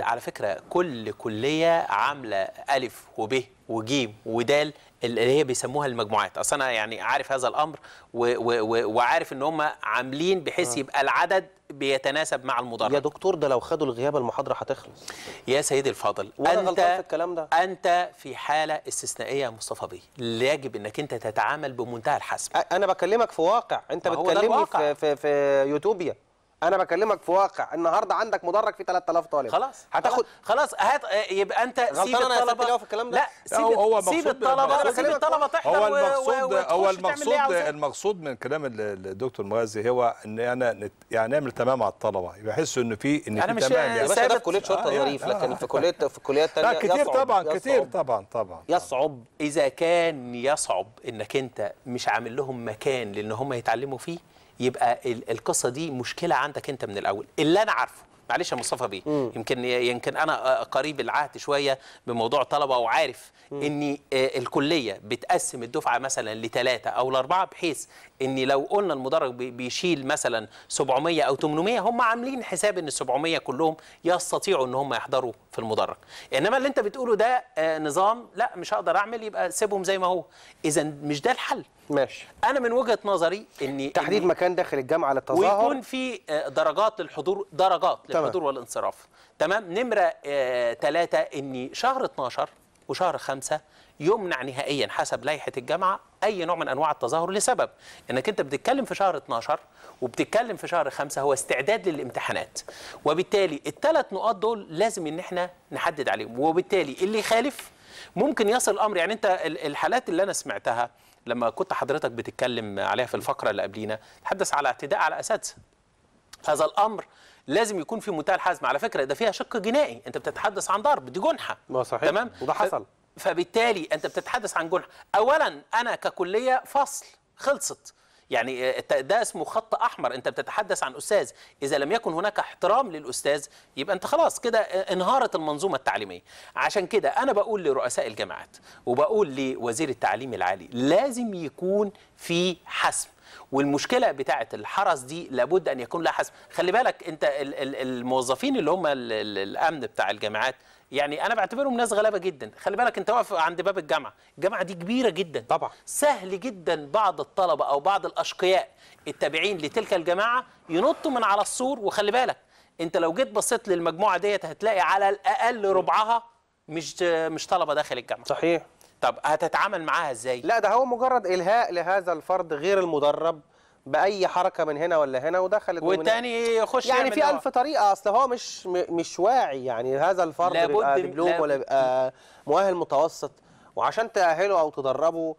آه، على فكره كل كليه عامله الف وب وج ودال اللي هي بيسموها المجموعات اصل انا يعني عارف هذا الامر و و وعارف ان هم عاملين بحيث آه. يبقى العدد بيتناسب مع المدرج يا دكتور ده لو خدوا الغياب المحاضره هتخلص يا سيدي الفاضل انت في الكلام ده انت في حاله استثنائيه مصطفى بيه يجب انك انت تتعامل بمنتهى الحسم انا بكلمك في واقع انت بتكلمني في, في في يوتوبيا انا بكلمك في واقع النهارده عندك مدرج فيه 3000 طالب خلاص هتاخد خلاص هات آه، يبقى انت سيب الطلبه في الكلام ده لا سيب هو سيب الطلبه سيب الطلبه تحضر هو المقصود هو المقصود إيه؟ المقصود من كلام الدكتور مغازي هو ان انا يعني نعمل تمام على الطلبه يحسوا ان في ان في تمام يعني, يعني. انا في كليه شرطه آه، يعني ظريف آه، لكن في كليه في كليات ثانيه لا كتير طبعا كتير طبعا طبعا يصعب اذا كان يصعب انك انت مش عامل لهم مكان لان هم يتعلموا فيه يبقى القصه دي مشكله عندك انت من الاول اللي انا عارفه معلش يا مصطفى بيه يمكن يمكن انا قريب العهد شويه بموضوع طلبه وعارف مم. ان آه، الكليه بتقسم الدفعه مثلا لثلاثه او لاربعه بحيث ان لو قلنا المدرج بيشيل مثلا 700 او 800 هم عاملين حساب ان 700 كلهم يستطيعوا ان هم يحضروا في المدرج انما اللي انت بتقوله ده آه، نظام لا مش هقدر اعمل يبقى سيبهم زي ما هو اذا مش ده الحل ماشي انا من وجهه نظري ان تحديد إن مكان داخل الجامعه للتظاهر ويكون في آه، درجات للحضور درجات للحضور تمام. والانصراف تمام نمره ثلاثة آه ان شهر 12 وشهر 5 يمنع نهائيا حسب لائحة الجامعة أي نوع من أنواع التظاهر لسبب أنك أنت بتتكلم في شهر 12 وبتتكلم في شهر 5 هو استعداد للامتحانات وبالتالي الثلاث نقاط دول لازم أن احنا نحدد عليهم وبالتالي اللي يخالف ممكن يصل الأمر يعني أنت الحالات اللي أنا سمعتها لما كنت حضرتك بتتكلم عليها في الفقرة اللي قبلينا تحدث على اعتداء على أساتذة هذا الأمر لازم يكون في منتهى الحزم على فكرة ده فيها شق جنائي أنت بتتحدث عن ضرب دي جنحة ما صحيح تمام وده حصل فبالتالي أنت بتتحدث عن جنحة أولا أنا ككلية فصل خلصت يعني آه، ده اسمه خط احمر انت بتتحدث عن استاذ اذا لم يكن هناك احترام للاستاذ يبقى انت خلاص كده آه، انهارت المنظومه التعليميه عشان كده انا بقول لرؤساء الجامعات وبقول لوزير التعليم العالي لازم يكون في حسم والمشكله بتاعه الحرس دي لابد ان يكون لها حسم خلي بالك انت الموظفين اللي هم الامن بتاع الجامعات يعني انا بعتبرهم ناس غلابه جدا خلي بالك انت واقف عند باب الجامعه الجامعه دي كبيره جدا طبعا سهل جدا بعض الطلبه او بعض الاشقياء التابعين لتلك الجماعه ينطوا من على السور وخلي بالك انت لو جيت بصيت للمجموعه ديت هتلاقي على الاقل ربعها مش مش طلبه داخل الجامعه صحيح طب هتتعامل معاها ازاي؟ لا ده هو مجرد الهاء لهذا الفرد غير المدرب باي حركه من هنا ولا هنا ودخلت والتاني يخش يعني في إيه؟ ألف طريقه اصل هو مش مش واعي يعني هذا الفرد بيبقى دبلوم ولا بيبقى مؤهل متوسط وعشان تاهله او تدربه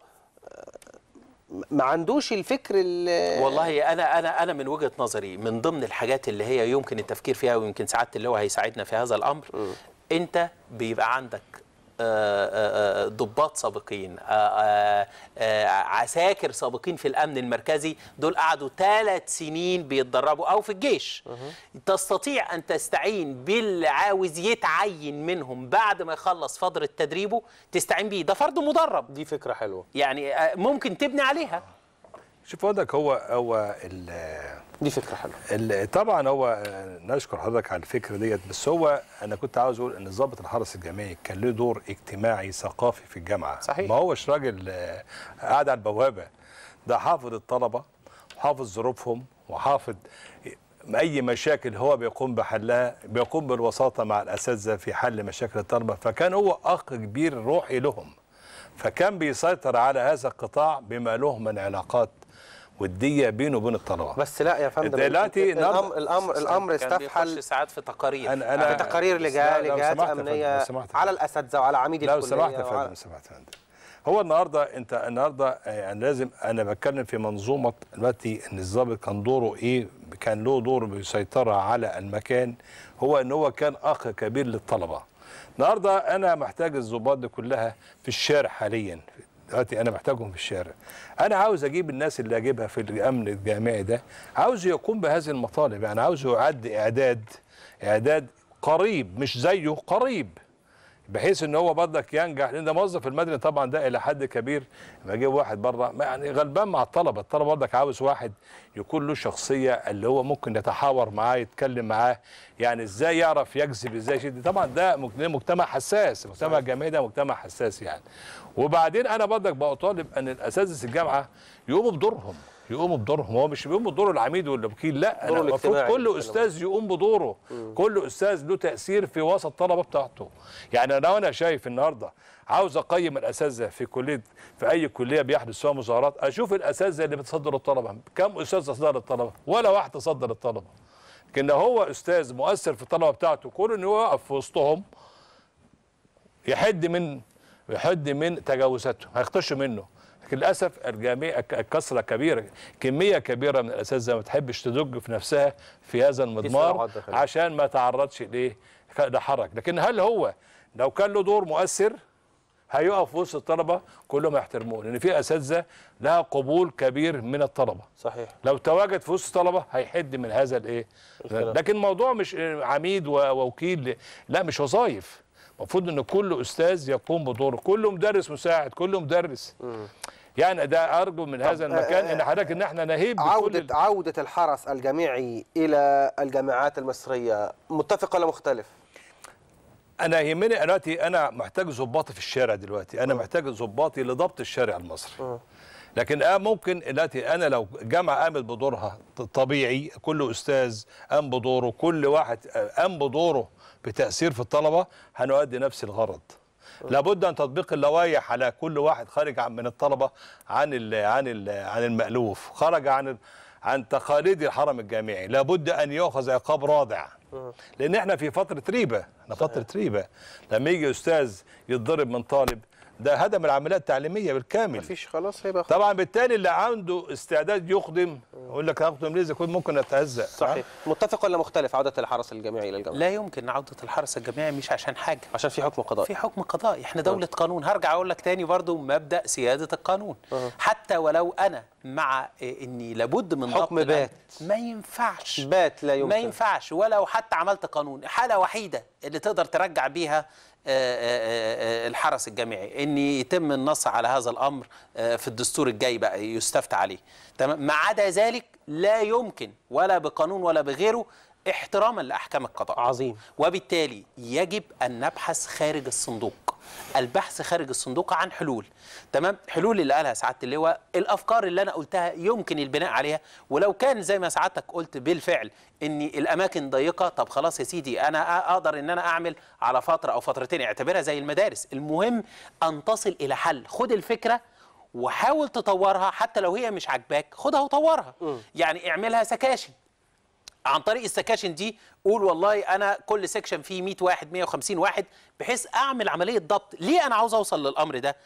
ما عندوش الفكر اللي والله انا انا انا من وجهه نظري من ضمن الحاجات اللي هي يمكن التفكير فيها ويمكن سعاده اللي هو هيساعدنا في هذا الامر م. انت بيبقى عندك ضباط سابقين آه، آه، آه، عساكر سابقين في الامن المركزي دول قعدوا ثلاث سنين بيتدربوا او في الجيش تستطيع ان تستعين باللي عاوز يتعين منهم بعد ما يخلص فتره تدريبه تستعين بيه ده فرد مدرب دي فكره حلوه يعني ممكن تبني عليها شوف حضرتك هو هو ال دي فكره حلوه طبعا هو آه، نشكر حضرتك على الفكره ديت بس هو انا كنت عاوز اقول ان ضابط الحرس الجامعي كان له دور اجتماعي ثقافي في الجامعه صحيح ما هوش راجل آه، قاعد على البوابه ده حافظ الطلبه وحافظ ظروفهم وحافظ آه، اي مشاكل هو بيقوم بحلها بيقوم بالوساطه مع الاساتذه في حل مشاكل الطلبه فكان هو اخ كبير روحي لهم فكان بيسيطر على هذا القطاع بما له من علاقات وديه بينه وبين الطلبه بس لا يا فندم دلوقتي نعم. الامر الامر الامر استفحل ساعات في تقارير أنا أنا في تقارير لجهات لجهات امنيه على الاساتذه وعلى عميد الكليه لو سمحت يا فندم سمحت فندم هو النهارده انت النهارده يعني لازم انا بتكلم في منظومه دلوقتي ان الضابط كان دوره ايه كان له دور بيسيطر على المكان هو ان هو كان اخ كبير للطلبه النهارده انا محتاج الضباط دي كلها في الشارع حاليا دلوقتي انا محتاجهم في الشارع انا عاوز اجيب الناس اللي اجيبها في الامن الجامعي ده عاوز يقوم بهذه المطالب يعني عاوز يعد اعداد اعداد قريب مش زيه قريب بحيث ان هو بردك ينجح لان ده موظف المدني طبعا ده الى حد كبير لما اجيب واحد بره يعني غلبان مع الطلبه، الطلبه بردك عاوز واحد يكون له شخصيه اللي هو ممكن يتحاور معاه يتكلم معاه يعني ازاي يعرف يجذب ازاي شد طبعا ده مجتمع حساس، مجتمع الجامعي ده مجتمع حساس يعني. وبعدين انا بردك بطالب ان الاساتذه الجامعه يقوموا بدورهم يقوموا بدورهم هو مش بيقوم بدور العميد والوكيل لا انا المفروض كل استاذ يقوم بدوره مم. كل استاذ له تاثير في وسط الطلبه بتاعته يعني انا وانا شايف النهارده عاوز اقيم الاساتذه في كليه في اي كليه بيحدث فيها مظاهرات اشوف الاساتذه اللي بتصدر الطلبه كم استاذ صدر الطلبه ولا واحد صدر الطلبه لكن هو استاذ مؤثر في الطلبه بتاعته كون ان هو يقف في وسطهم يحد من يحد من تجاوزاتهم هيختشوا منه لكن للاسف الجميع كسره كبيره كميه كبيره من الاساتذه ما تحبش تدج في نفسها في هذا المضمار عشان ما تعرضش لايه لحرج لكن هل هو لو كان له دور مؤثر هيقف وسط الطلبه كلهم يحترموه لان في اساتذه لها قبول كبير من الطلبه صحيح لو تواجد في وسط الطلبه هيحد من هذا الايه لكن الموضوع مش عميد ووكيل لا مش وظايف المفروض ان كل استاذ يقوم بدوره كل مدرس مساعد كل مدرس م. يعني ده ارجو من هذا المكان آه، ان حضرتك ان احنا نهيب عوده عوده الحرس الجامعي الى الجامعات المصريه متفق ولا مختلف؟ انا يهمني دلوقتي انا محتاج ظباطي في الشارع دلوقتي انا محتاج ظباطي لضبط الشارع المصري لكن آه ممكن دلوقتي انا لو جامعه قامت بدورها طبيعي كل استاذ قام بدوره كل واحد آه، قام بدوره بتاثير في الطلبه هنؤدي نفس الغرض آه. لابد ان تطبيق اللوائح على كل واحد خارج من الطلبه عن الـ عن الـ عن المالوف خرج عن عن تقاليد الحرم الجامعي لابد ان يؤخذ عقاب رادع آه. لان احنا في فتره ريبه احنا فتره ريبه لما يجي استاذ يتضرب من طالب ده هدم العمليه التعليميه بالكامل مفيش خلاص هيبقى خلاص. طبعا بالتالي اللي عنده استعداد يخدم يقول لك هخدم ليه اذا كنت ممكن اتهزق صحيح أه؟ متفق ولا مختلف عوده الحرس الجامعي الى الجامعه لا يمكن عوده الحرس الجامعي مش عشان حاجه عشان في حكم قضائي في حكم قضائي احنا دوله أه. قانون هرجع اقول لك تاني برضو مبدا سياده القانون أه. حتى ولو انا مع اني لابد من حكم بات ما ينفعش بات لا يمكن ما ينفعش ولو حتى عملت قانون حاله وحيده اللي تقدر ترجع بيها آه، آه، آه، الحرس الجامعي ان يتم النص على هذا الامر في الدستور الجاي بقى يستفتى عليه تمام ما عدا ذلك لا يمكن ولا بقانون ولا بغيره احتراما لاحكام القضاء عظيم وبالتالي يجب ان نبحث خارج الصندوق البحث خارج الصندوق عن حلول تمام حلول اللي قالها سعاده اللواء الافكار اللي انا قلتها يمكن البناء عليها ولو كان زي ما سعادتك قلت بالفعل ان الاماكن ضيقه طب خلاص يا سيدي انا اقدر ان انا اعمل على فتره او فترتين اعتبرها زي المدارس المهم ان تصل الى حل خد الفكره وحاول تطورها حتى لو هي مش عاجباك خدها وطورها م. يعني اعملها سكاشن عن طريق السكاشن دي قول والله انا كل سكشن فيه 100 واحد 150 واحد بحيث اعمل عمليه ضبط ليه انا عاوز اوصل للامر ده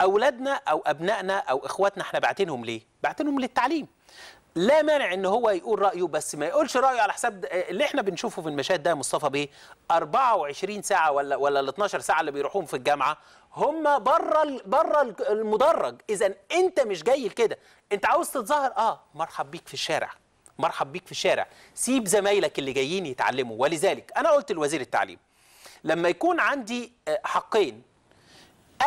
اولادنا او ابنائنا او اخواتنا احنا باعتينهم ليه باعتينهم للتعليم لا مانع ان هو يقول رايه بس ما يقولش رايه على حساب اللي احنا بنشوفه في المشاهد ده يا مصطفى بيه 24 ساعه ولا ولا ال 12 ساعه اللي بيروحوهم في الجامعه هم بره بره المدرج اذا انت مش جاي لكده انت عاوز تتظاهر اه مرحب بيك في الشارع مرحب بيك في الشارع سيب زمايلك اللي جايين يتعلموا ولذلك أنا قلت لوزير التعليم لما يكون عندي آه، حقين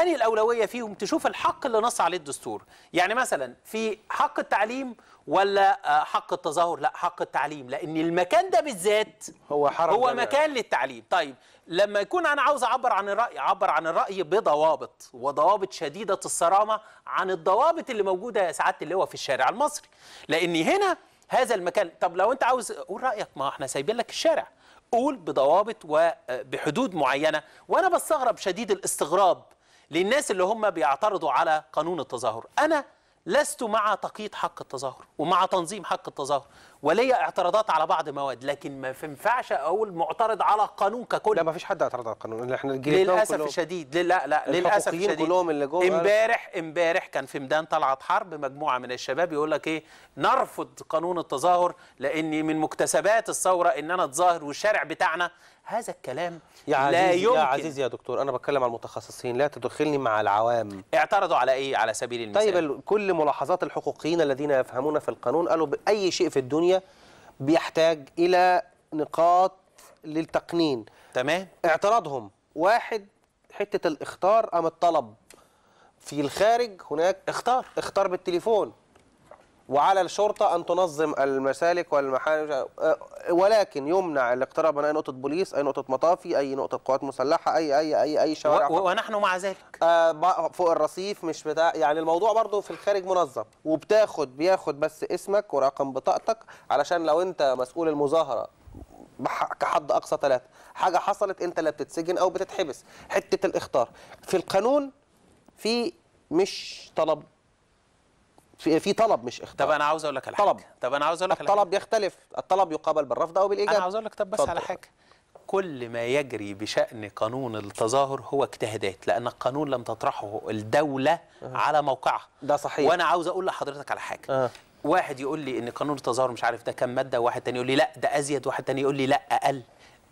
أني الأولوية فيهم تشوف الحق اللي نص عليه الدستور يعني مثلا في حق التعليم ولا آه، حق التظاهر لا حق التعليم لأن المكان ده بالذات هو حرم هو مكان للتعليم طيب لما يكون أنا عاوز أعبر عن الرأي أعبر عن الرأي بضوابط وضوابط شديدة الصرامة عن الضوابط اللي موجودة يا سعادة اللي هو في الشارع المصري لأن هنا هذا المكان طب لو انت عاوز قول رايك ما احنا سايبين لك الشارع قول بضوابط وبحدود آه، معينه وانا بستغرب شديد الاستغراب للناس اللي هم بيعترضوا على قانون التظاهر انا لست مع تقييد حق التظاهر ومع تنظيم حق التظاهر وليا اعتراضات على بعض المواد لكن ما ينفعش اقول معترض على القانون ككل لا ما فيش حد اعترض على القانون احنا للاسف الشديد لا لا للاسف الشديد كلهم اللي جوه امبارح امبارح كان في ميدان طلعت حرب مجموعه من الشباب يقول لك ايه نرفض قانون التظاهر لان من مكتسبات الثوره ان انا اتظاهر والشارع بتاعنا هذا الكلام يا لا يمكن يا عزيز يا دكتور انا بتكلم على المتخصصين لا تدخلني مع العوام اعترضوا على ايه على سبيل المثال طيب كل ملاحظات الحقوقيين الذين يفهمون في القانون قالوا اي شيء في الدنيا بيحتاج الى نقاط للتقنين تمام اعتراضهم واحد حته الاختار ام الطلب في الخارج هناك اختار اختار بالتليفون وعلى الشرطة أن تنظم المسالك والمحال ولكن يمنع الاقتراب من أي نقطة بوليس أي نقطة مطافي أي نقطة قوات مسلحة أي أي أي أي شوارع و... ونحن مع ذلك آه فوق الرصيف مش بتاع يعني الموضوع برضو في الخارج منظم وبتاخد بياخد بس اسمك ورقم بطاقتك علشان لو أنت مسؤول المظاهرة كحد أقصى ثلاثة حاجة حصلت أنت لا بتتسجن أو بتتحبس حتة الإخطار في القانون في مش طلب في في طلب مش اختار طب انا عاوز اقول لك على حاجه طلب طب انا عاوز اقول لك الطلب يختلف الطلب يقابل بالرفض او بالايجاب انا عاوز اقول لك طب بس على حاجه كل ما يجري بشأن قانون التظاهر هو اجتهادات لأن القانون لم تطرحه الدولة أه. على موقعها ده صحيح وأنا عاوز أقول لحضرتك على حاجة أه. واحد يقول لي إن قانون التظاهر مش عارف ده كام مادة واحد تاني يقول لي لا ده أزيد واحد تاني يقول لي لا أقل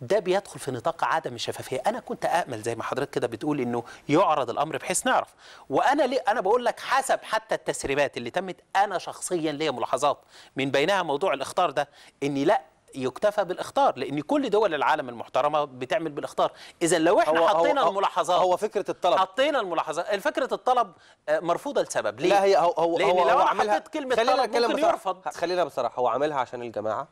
ده بيدخل في نطاق عدم الشفافيه انا كنت اامل زي ما حضرتك كده بتقول انه يعرض الامر بحيث نعرف وانا ليه انا بقول لك حسب حتى التسريبات اللي تمت انا شخصيا ليا ملاحظات من بينها موضوع الاخطار ده اني لا يكتفى بالاخطار لان كل دول العالم المحترمه بتعمل بالاخطار اذا لو احنا هو حطينا هو الملاحظات هو فكره الطلب حطينا الملاحظات فكره الطلب آه، مرفوضه لسبب ليه لا هي هو هو لان هو لو هو انا حطيت كلمه طلب ممكن يرفض خلينا بصراحه هو عاملها عشان الجماعه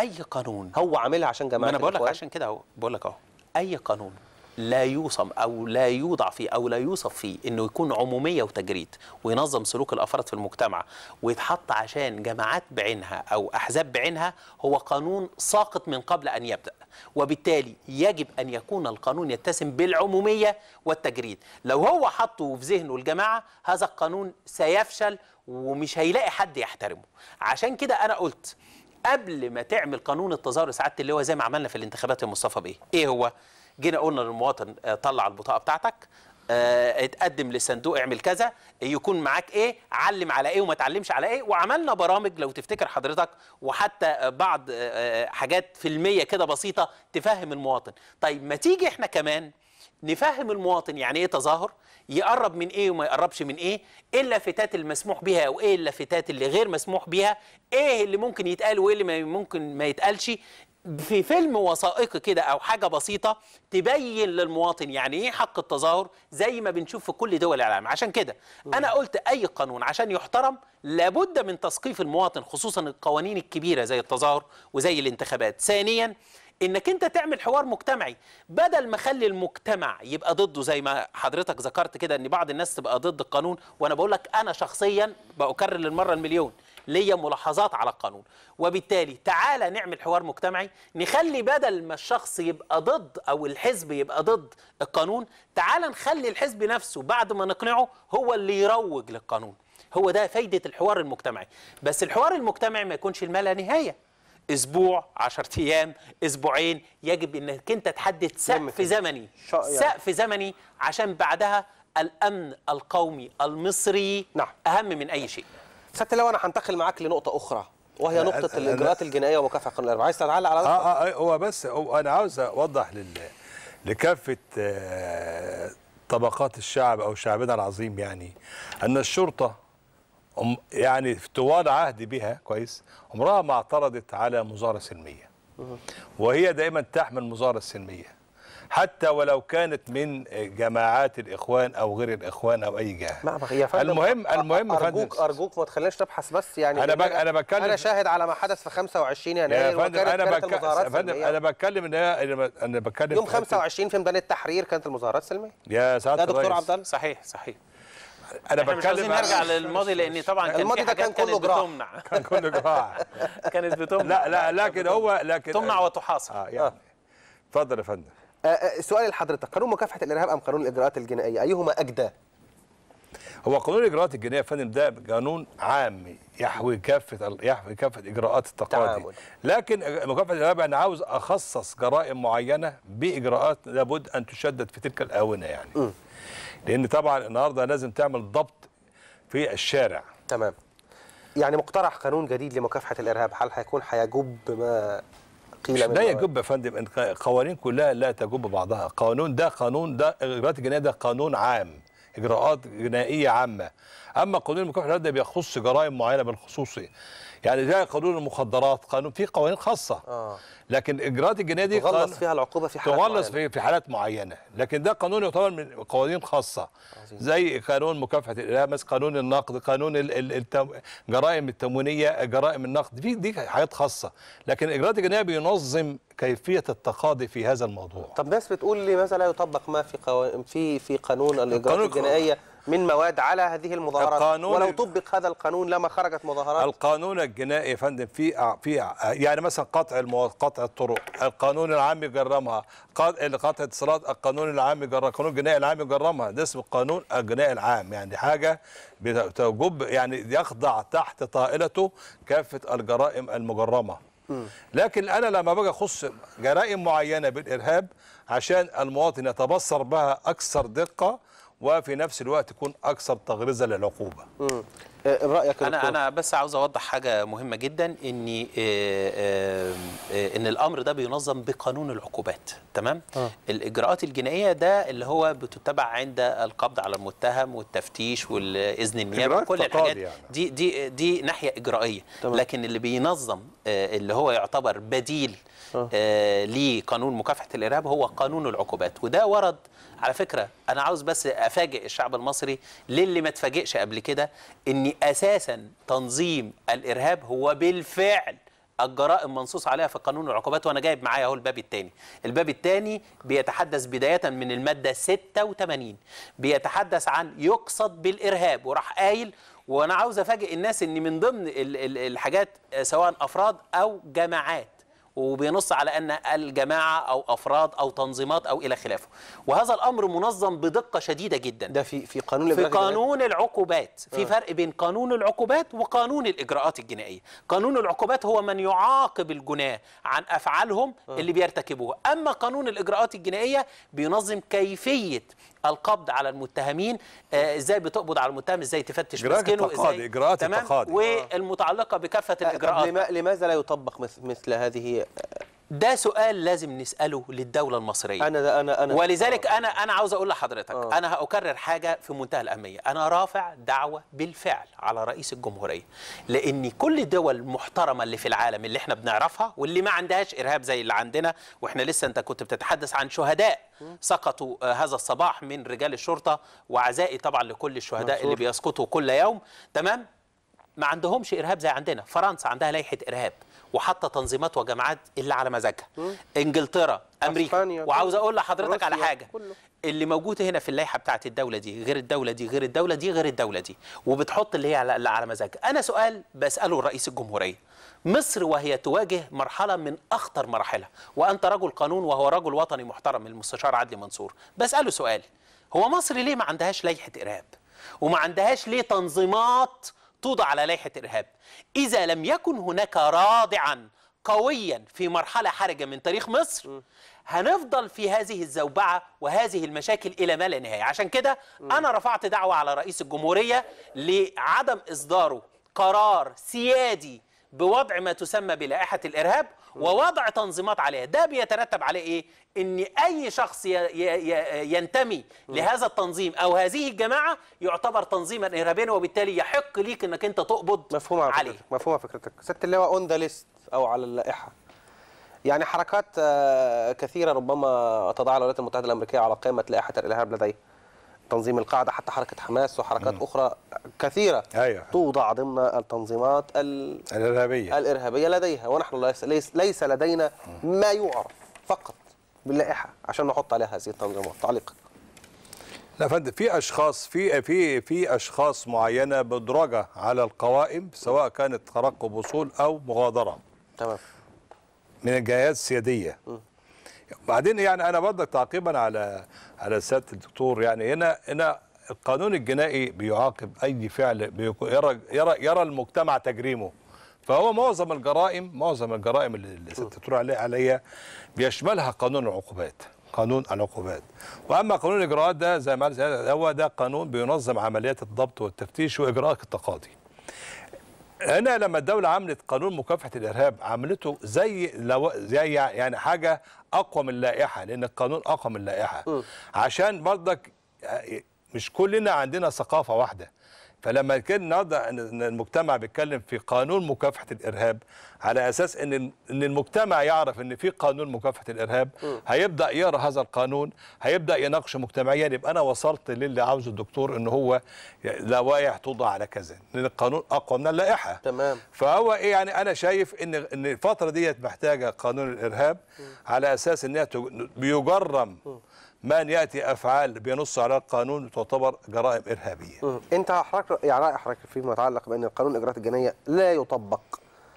اي قانون هو عاملها عشان جماعه ما انا بقول لك عشان كده اهو بقول لك اهو اي قانون لا يوصم او لا يوضع فيه او لا يوصف فيه انه يكون عموميه وتجريد وينظم سلوك الافراد في المجتمع ويتحط عشان جماعات بعينها او احزاب بعينها هو قانون ساقط من قبل ان يبدا وبالتالي يجب ان يكون القانون يتسم بالعموميه والتجريد لو هو حطه في ذهنه الجماعه هذا القانون سيفشل ومش هيلاقي حد يحترمه عشان كده انا قلت قبل ما تعمل قانون التظاهر سعاده اللواء زي ما عملنا في الانتخابات يا مصطفى بيه ايه هو؟ جينا قلنا للمواطن آه، طلع البطاقه بتاعتك اه اتقدم للصندوق اعمل كذا يكون معاك ايه علم على ايه وما تعلمش على ايه وعملنا برامج لو تفتكر حضرتك وحتى بعض آه، آه، حاجات فيلميه كده بسيطه تفهم المواطن طيب ما تيجي احنا كمان نفهم المواطن يعني ايه تظاهر يقرب من ايه وما يقربش من ايه ايه اللافتات المسموح بها وايه اللافتات اللي غير مسموح بها ايه اللي ممكن يتقال وايه اللي ممكن ما يتقالش في فيلم وثائقي كده او حاجه بسيطه تبين للمواطن يعني ايه حق التظاهر زي ما بنشوف في كل دول العالم عشان كده انا قلت اي قانون عشان يحترم لابد من تثقيف المواطن خصوصا القوانين الكبيره زي التظاهر وزي الانتخابات ثانيا انك انت تعمل حوار مجتمعي بدل ما خلي المجتمع يبقى ضده زي ما حضرتك ذكرت كده ان بعض الناس تبقى ضد القانون وانا بقول لك انا شخصيا بكرر للمره المليون ليا ملاحظات على القانون وبالتالي تعالى نعمل حوار مجتمعي نخلي بدل ما الشخص يبقى ضد او الحزب يبقى ضد القانون تعالى نخلي الحزب نفسه بعد ما نقنعه هو اللي يروج للقانون هو ده فايده الحوار المجتمعي بس الحوار المجتمعي ما يكونش المال نهايه اسبوع 10 ايام اسبوعين يجب انك انت تحدد سقف زمني يعني. سقف زمني عشان بعدها الامن القومي المصري نعم. اهم من اي شيء سياده لو انا هنتقل معاك لنقطه اخرى وهي نقطه الاجراءات الجنائيه ومكافحه قانون الاربعه عايز تعلق على آه،, اه اه هو بس هو انا عاوز اوضح لل لكافه آه طبقات الشعب او شعبنا العظيم يعني ان الشرطه يعني طوال عهدي بها كويس عمرها ما اعترضت على مظاهره سلميه وهي دائما تحمل مزاره سلميه حتى ولو كانت من جماعات الاخوان او غير الاخوان او اي جهه المهم المهم ارجوك فندم. ارجوك ما تخليناش نبحث بس يعني انا بك انا بتكلم انا شاهد على ما حدث في 25 يناير وكانت انا بتكلم فندم انا بتكلم ان انا بتكلم يوم 25 في ميدان التحرير كانت المظاهرات سلميه يا سعاده الدكتور دكتور عبد الله صحيح صحيح انا بتكلم مش عايزين نرجع للماضي لان طبعا كان الماضي ده كان كله جراح بتمنع كان كله جراح كانت بتمنع لا لا لكن هو لكن تمنع وتحاصر اه يعني اتفضل يا فندم آه، آه، سؤال لحضرتك قانون مكافحه الارهاب ام قانون الاجراءات الجنائيه ايهما اجدى هو قانون الاجراءات الجنائيه يا فندم ده قانون عام يحوي كافه يحوي كافه اجراءات التقاضي لكن مكافحه الارهاب انا عاوز اخصص جرائم معينه باجراءات لابد ان تشدد في تلك الاونه يعني م. لان طبعا النهارده لازم تعمل ضبط في الشارع تمام يعني مقترح قانون جديد لمكافحه الارهاب هل هيكون هيجب ما قيل مش لا يجب يا فندم القوانين كلها لا تجب بعضها قانون ده قانون ده الاجراءات الجنائيه ده قانون عام اجراءات جنائيه عامه اما قانون المكافحه ده بيخص جرائم معينه بالخصوص إيه؟ يعني زي قانون المخدرات قانون في قوانين خاصه آه. لكن اجراءات الجنايه دي تغلص فيها العقوبه في حالات تغلص في, في حالات معينه لكن ده قانون يعتبر من قوانين خاصه عزيز. زي قانون مكافحه الالهامس قانون النقد قانون ال... ال... التم... جرائم التموينيه جرائم النقد في دي حاجات خاصه لكن اجراءات الجنايه بينظم كيفيه التقاضي في هذا الموضوع طب ناس بتقول لي مثلا لا يطبق ما في قو... في في قانون الاجراءات الجنائيه من مواد على هذه المظاهرات ولو طبق هذا القانون لما خرجت مظاهرات القانون الجنائي يا فندم في في يعني مثلا قطع المو... قطع الطرق القانون العام يجرمها قطع الاتصالات القانون العام يجرمها القانون الجنائي العام يجرمها ده اسمه القانون الجنائي العام يعني حاجه بتوجب يعني يخضع تحت طائلته كافه الجرائم المجرمه لكن انا لما باجي اخص جرائم معينه بالارهاب عشان المواطن يتبصر بها اكثر دقه وفي نفس الوقت يكون اكثر تغريزه للعقوبه آه، رايك انا انا بس عاوز اوضح حاجه مهمه جدا ان آه، آه، ان الامر ده بينظم بقانون العقوبات تمام آه. الاجراءات الجنائيه ده اللي هو بتتبع عند القبض على المتهم والتفتيش والاذن النيابه وكل الحاجات يعني. دي دي دي ناحيه اجرائيه تمام. لكن اللي بينظم اللي هو يعتبر بديل آه. لقانون مكافحه الارهاب هو قانون العقوبات وده ورد على فكره انا عاوز بس افاجئ الشعب المصري للي ما اتفاجئش قبل كده ان يعني أساسا تنظيم الإرهاب هو بالفعل الجرائم منصوص عليها في قانون العقوبات وانا جايب معايا اهو الباب الثاني الباب الثاني بيتحدث بدايه من الماده 86 بيتحدث عن يقصد بالارهاب وراح قايل وانا عاوز افاجئ الناس ان من ضمن الحاجات سواء افراد او جماعات وبينص على أن الجماعة أو أفراد أو تنظيمات أو إلى خلافه وهذا الأمر منظم بدقة شديدة جدا ده في في قانون في قانون العقوبات في آه. فرق بين قانون العقوبات وقانون الإجراءات الجنائية قانون العقوبات هو من يعاقب الجناة عن أفعالهم آه. اللي بيرتكبوها أما قانون الإجراءات الجنائية بينظم كيفية القبض على المتهمين آه، ازاي بتقبض على المتهم ازاي تفتش مسكنه ازاي اجراءات تمام والمتعلقه بكافه الاجراءات لماذا لا يطبق مثل هذه آه، ده سؤال لازم نساله للدوله المصريه انا انا انا ولذلك أوه. انا انا عاوز اقول لحضرتك أوه. انا هاكرر حاجه في منتهى الاهميه انا رافع دعوه بالفعل على رئيس الجمهوريه لان كل الدول المحترمه اللي في العالم اللي احنا بنعرفها واللي ما عندهاش ارهاب زي اللي عندنا واحنا لسه انت كنت بتتحدث عن شهداء سقطوا آه، هذا الصباح من رجال الشرطه وعزائي طبعا لكل الشهداء مصور. اللي بيسقطوا كل يوم تمام ما عندهمش ارهاب زي عندنا فرنسا عندها لائحه ارهاب وحاطه تنظيمات وجماعات اللي على مزاجها انجلترا امريكا وعاوز اقول لحضرتك على حاجه كله. اللي موجود هنا في اللائحه بتاعه الدوله دي غير الدوله دي غير الدوله دي غير الدوله دي وبتحط اللي هي على, على مزاجها انا سؤال بساله لرئيس الجمهوريه مصر وهي تواجه مرحله من اخطر مراحلها وانت رجل قانون وهو رجل وطني محترم المستشار عدلي منصور بساله سؤال هو مصر ليه ما عندهاش لائحه ارهاب وما عندهاش ليه تنظيمات توضع على لائحة إرهاب إذا لم يكن هناك رادعا قويا في مرحلة حرجة من تاريخ مصر هنفضل في هذه الزوبعة وهذه المشاكل إلى ما لا نهاية عشان كده أنا رفعت دعوة على رئيس الجمهورية لعدم إصداره قرار سيادي بوضع ما تسمى بلائحة الإرهاب ووضع تنظيمات عليها ده بيترتب عليه ايه ان اي شخص ينتمي لهذا التنظيم او هذه الجماعه يعتبر تنظيما ارهابيا وبالتالي يحق ليك انك انت تقبض مفهومة عليه فكرتك. مفهومه فكرتك سياده اللواء اون ذا ليست او على اللائحه يعني حركات آه، كثيره ربما تضعها الولايات المتحده الامريكيه على قائمه لائحه الارهاب لديها تنظيم القاعده حتى حركه حماس وحركات مم. اخرى كثيره أيوة. توضع ضمن التنظيمات ال... الارهابيه الارهابيه لديها ونحن ليس ليس, لدينا ما يعرف فقط باللائحه عشان نحط عليها هذه التنظيمات تعليقا لا فندم في اشخاص في في في اشخاص معينه بدرجه على القوائم سواء كانت ترقب وصول او مغادره تمام من الجهات السياديه م. بعدين يعني انا برضك تعقيبا على على سياده الدكتور يعني هنا هنا القانون الجنائي بيعاقب اي فعل يرى يرى يرى المجتمع تجريمه فهو معظم الجرائم معظم الجرائم اللي ست بتقول عليها عليا بيشملها قانون العقوبات قانون العقوبات واما قانون الاجراءات ده زي ما هو ده قانون بينظم عمليات الضبط والتفتيش واجراءات التقاضي هنا لما الدولة عملت قانون مكافحة الإرهاب عملته زي لو زي يعني حاجة أقوى من اللائحة لأن القانون أقوى من اللائحة عشان برضك آه، مش كلنا عندنا ثقافة واحدة فلما كان نضع ان المجتمع بيتكلم في قانون مكافحه الارهاب على اساس ان ان المجتمع يعرف ان في قانون مكافحه الارهاب هيبدا يقرا هذا القانون هيبدا يناقشه مجتمعيا يبقى انا وصلت للي عاوزه الدكتور ان هو لوائح توضع على كذا لان القانون اقوى من اللائحه تمام فهو ايه يعني انا شايف ان ان الفتره ديت محتاجه قانون الارهاب على اساس انها بيجرم من ياتي افعال بينص على القانون تعتبر جرائم ارهابيه. انت حضرتك يعني راي حضرتك فيما يتعلق بان القانون الاجراءات الجنائيه لا يطبق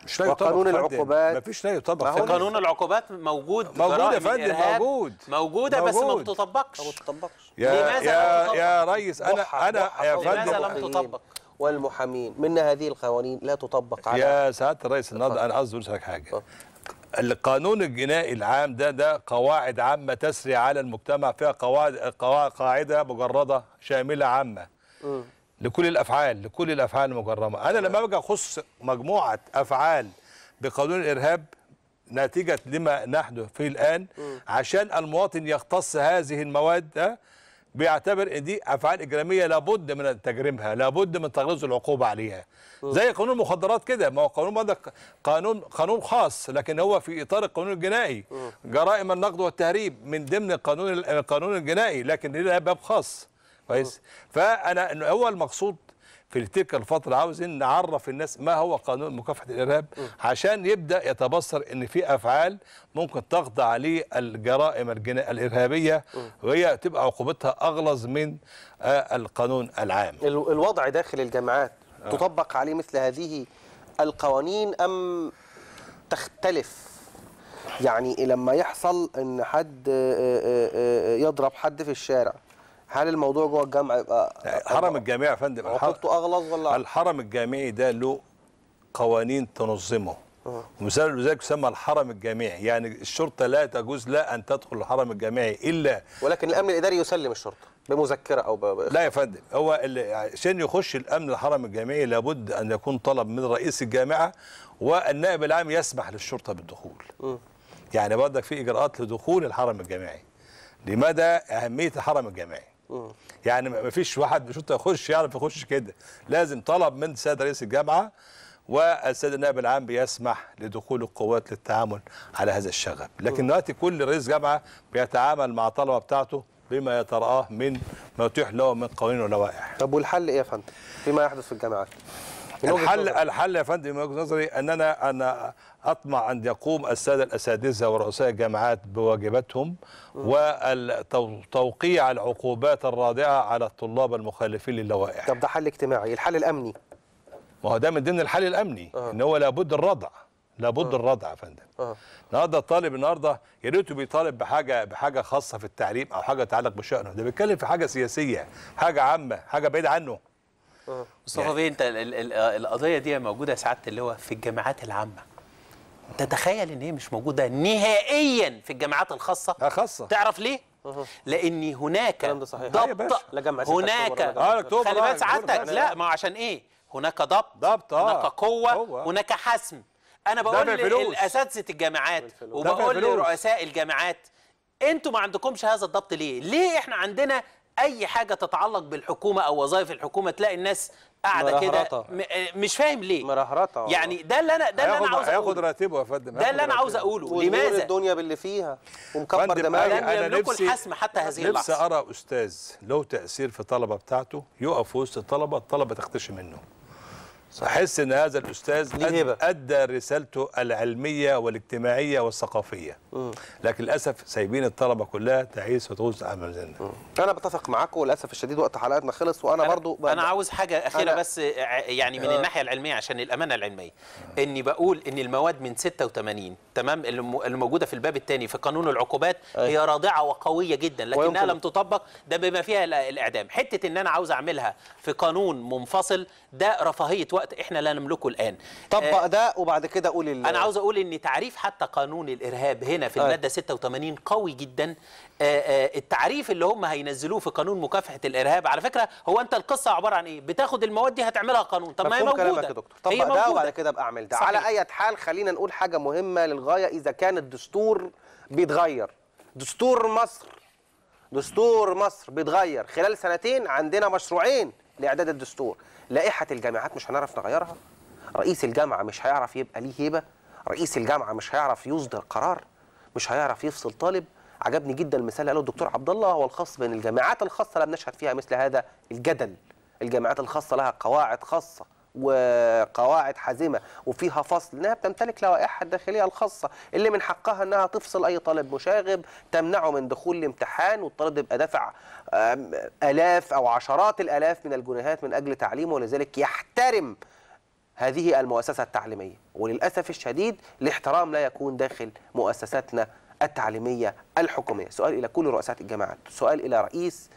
مش لا يطبق قانون العقوبات مفيش لا يطبق قانون العقوبات موجود موجود يا فندم موجود موجوده بس ما بتطبقش ما بتطبقش يا لماذا يا, يا ريس انا انا يا فندم لماذا لم تطبق والمحامين من هذه القوانين لا تطبق على يا سعاده الرئيس النهارده انا عاوز اقول لك حاجه اه. القانون الجنائي العام ده ده قواعد عامة تسري على المجتمع فيها قواعد قاعدة مجردة شاملة عامة م. لكل الأفعال لكل الأفعال المجرمة أنا لما أجي أخص مجموعة أفعال بقانون الإرهاب نتيجة لما نحدث فيه الآن عشان المواطن يختص هذه المواد ده بيعتبر ان دي افعال اجراميه لابد من تجريمها لابد من تغليظ العقوبه عليها زي قانون المخدرات كده ما هو قانون قانون قانون خاص لكن هو في اطار القانون الجنائي جرائم النقد والتهريب من ضمن القانون القانون الجنائي لكن ليه باب خاص كويس فانا هو المقصود في تلك الفتره عاوزين نعرف الناس ما هو قانون مكافحه الارهاب عشان يبدا يتبصر ان في افعال ممكن تخضع عليه الجرائم الارهابيه وهي تبقى عقوبتها اغلظ من آه، القانون العام الوضع داخل الجامعات آه. تطبق عليه مثل هذه القوانين ام تختلف يعني لما يحصل ان حد آه، يضرب حد في الشارع هل الموضوع جوه الجامعه يبقى آه، حرم الجامعي يا فندم عقوبته اغلظ ولا الحرم الجامعي ده له قوانين تنظمه أه. ومثال لذلك يسمى الحرم الجامعي يعني الشرطه لا تجوز لا ان تدخل الحرم الجامعي الا ولكن الامن الاداري يسلم الشرطه بمذكره او لا يا فندم هو عشان يخش الامن الحرم الجامعي لابد ان يكون طلب من رئيس الجامعه والنائب العام يسمح للشرطه بالدخول م. أه. يعني بردك في اجراءات لدخول الحرم الجامعي لمدى اهميه الحرم الجامعي يعني ما فيش واحد بيشوط يخش يعرف يخش كده لازم طلب من السيد رئيس الجامعه والسيد النائب العام بيسمح لدخول القوات للتعامل على هذا الشغب لكن دلوقتي كل رئيس جامعه بيتعامل مع الطلبه بتاعته بما يتراه من ما يتيح له من قوانين ولوائح طب والحل ايه يا فندم فيما يحدث في الجامعات الحل الحل يا فندم من وجهه نظري اننا انا اطمع ان يقوم الساده الاساتذه ورؤساء الجامعات بواجباتهم وتوقيع العقوبات الرادعه على الطلاب المخالفين للوائح طب ده حل اجتماعي الحل الامني ما هو ده من ضمن الحل الامني أه. ان هو لابد الردع لابد أه. الردع يا فندم أه. النهارده الطالب النهارده يا ريته بيطالب بحاجه بحاجه خاصه في التعليم او حاجه تتعلق بشانه ده بيتكلم في حاجه سياسيه حاجه عامه حاجه بعيده عنه مصطفى بيه آه. انت القضيه دي موجوده يا سعاده اللي هو في الجامعات العامه تتخيل ان هي مش موجوده نهائيا في الجامعات الخاصه آه، خاصه تعرف ليه آه. لان هناك ضبط هناك خلي بالك سعادتك لا ما عشان ايه هناك ضبط ضبط هناك قوه هناك حسم انا بقول لاساتذه الجامعات وبقول لرؤساء الجامعات انتوا ما عندكمش هذا الضبط ليه ليه احنا عندنا اي حاجه تتعلق بالحكومه او وظائف الحكومه تلاقي الناس قاعده كده آه، مش فاهم ليه مرهرطه يعني ده اللي انا ده اللي انا عاوز هياخد راتبه يا فندم ده اللي انا عاوز اقوله لماذا الدنيا باللي فيها ومكبر دماغي انا نفسي الحسم حتى هذه اللحظه نفسي ارى استاذ له تاثير في طلبه بتاعته يقف وسط الطلبه الطلبه تختشي منه احس ان هذا الاستاذ ادى رسالته العلميه والاجتماعيه والثقافيه لكن للاسف سايبين الطلبه كلها تعيس وتغوص في مزلنا انا بتفق معاكم وللاسف الشديد وقت حلقتنا خلص وانا أنا برضو انا عاوز حاجه اخيره أنا... بس يعني من آه. الناحيه العلميه عشان الامانه العلميه اني بقول ان المواد من 86 تمام اللي موجوده في الباب الثاني في قانون العقوبات هي راضعه وقويه جدا لكنها لم تطبق ده بما فيها الاعدام حته ان انا عاوز اعملها في قانون منفصل ده رفاهيه وقت وقت احنا لا نملكه الان طبق آه، ده وبعد كده قول انا عاوز اقول ان تعريف حتى قانون الارهاب هنا في الماده 86 قوي جدا آه، آه، التعريف اللي هم هينزلوه في قانون مكافحه الارهاب على فكره هو انت القصه عباره عن ايه بتاخد المواد دي هتعملها قانون طب ما هي موجوده كلامك يا دكتور طب ده موجودة. وبعد كده ابقى اعمل ده صحيح. على اي حال خلينا نقول حاجه مهمه للغايه اذا كان الدستور بيتغير دستور مصر دستور مصر بيتغير خلال سنتين عندنا مشروعين لاعداد الدستور لائحه الجامعات مش هنعرف نغيرها رئيس الجامعه مش هيعرف يبقى ليه هيبه رئيس الجامعه مش هيعرف يصدر قرار مش هيعرف يفصل طالب عجبني جدا المثال قاله الدكتور عبد الله هو الخاص بين الجامعات الخاصه لم نشهد فيها مثل هذا الجدل الجامعات الخاصه لها قواعد خاصه وقواعد حازمه وفيها فصل انها بتمتلك لوائحها الداخليه الخاصه اللي من حقها انها تفصل اي طالب مشاغب تمنعه من دخول الامتحان والطالب يبقى دافع الاف او عشرات الالاف من الجنيهات من اجل تعليمه ولذلك يحترم هذه المؤسسه التعليميه وللاسف الشديد الاحترام لا يكون داخل مؤسساتنا التعليميه الحكوميه سؤال الى كل رؤساء الجامعات سؤال الى رئيس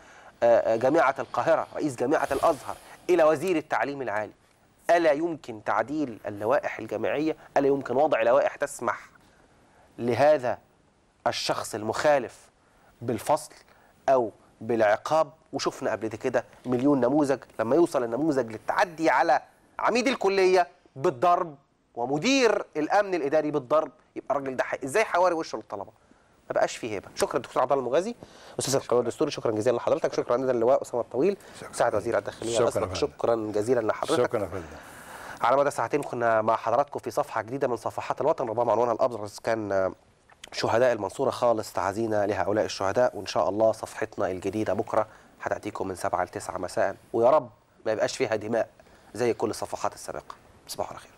جامعه القاهره رئيس جامعه الازهر الى وزير التعليم العالي ألا يمكن تعديل اللوائح الجامعية ألا يمكن وضع لوائح تسمح لهذا الشخص المخالف بالفصل أو بالعقاب وشفنا قبل كده مليون نموذج لما يوصل النموذج للتعدي على عميد الكلية بالضرب ومدير الأمن الإداري بالضرب يبقى الراجل ده ازاي حواري وشه للطلبة ما بقاش فيه هبه شكرا دكتور عبد الله المغازي استاذ القانون الدستوري شكرا جزيلا لحضرتك شكرا عندنا اللواء اسامه الطويل مساعد وزير الداخليه شكرا, شكرا جزيلا لحضرتك شكرا فندم على مدى ساعتين كنا مع حضراتكم في صفحه جديده من صفحات الوطن ربما عنوانها الابرز كان شهداء المنصوره خالص تعزينا لهؤلاء الشهداء وان شاء الله صفحتنا الجديده بكره هتاتيكم من 7 ل 9 مساء ويا رب ما يبقاش فيها دماء زي كل الصفحات السابقه تصبحوا على خير